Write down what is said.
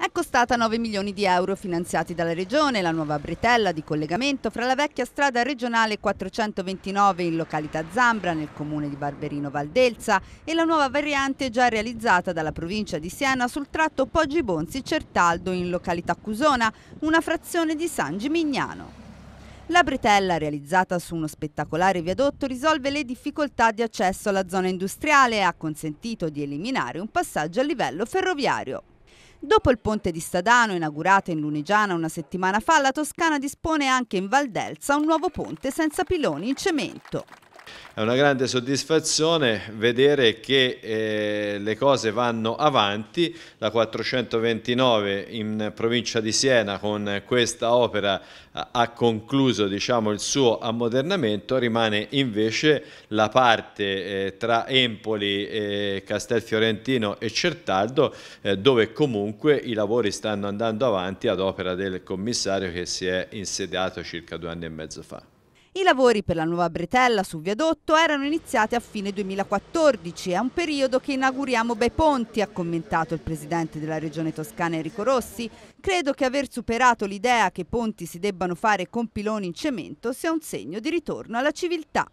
È costata 9 milioni di euro finanziati dalla Regione la nuova bretella di collegamento fra la vecchia strada regionale 429 in località Zambra nel comune di Barberino Valdelsa e la nuova variante già realizzata dalla provincia di Siena sul tratto Poggi Bonzi-Certaldo in località Cusona, una frazione di San Gimignano. La bretella, realizzata su uno spettacolare viadotto, risolve le difficoltà di accesso alla zona industriale e ha consentito di eliminare un passaggio a livello ferroviario. Dopo il ponte di Stadano, inaugurato in Lunigiana una settimana fa, la Toscana dispone anche in Valdelsa un nuovo ponte senza piloni in cemento. È una grande soddisfazione vedere che eh, le cose vanno avanti, la 429 in provincia di Siena con questa opera eh, ha concluso diciamo, il suo ammodernamento, rimane invece la parte eh, tra Empoli, eh, Castelfiorentino e Certaldo eh, dove comunque i lavori stanno andando avanti ad opera del commissario che si è insediato circa due anni e mezzo fa. I lavori per la nuova bretella sul viadotto erano iniziati a fine 2014, è un periodo che inauguriamo bei ponti, ha commentato il presidente della regione toscana Enrico Rossi. Credo che aver superato l'idea che ponti si debbano fare con piloni in cemento sia un segno di ritorno alla civiltà.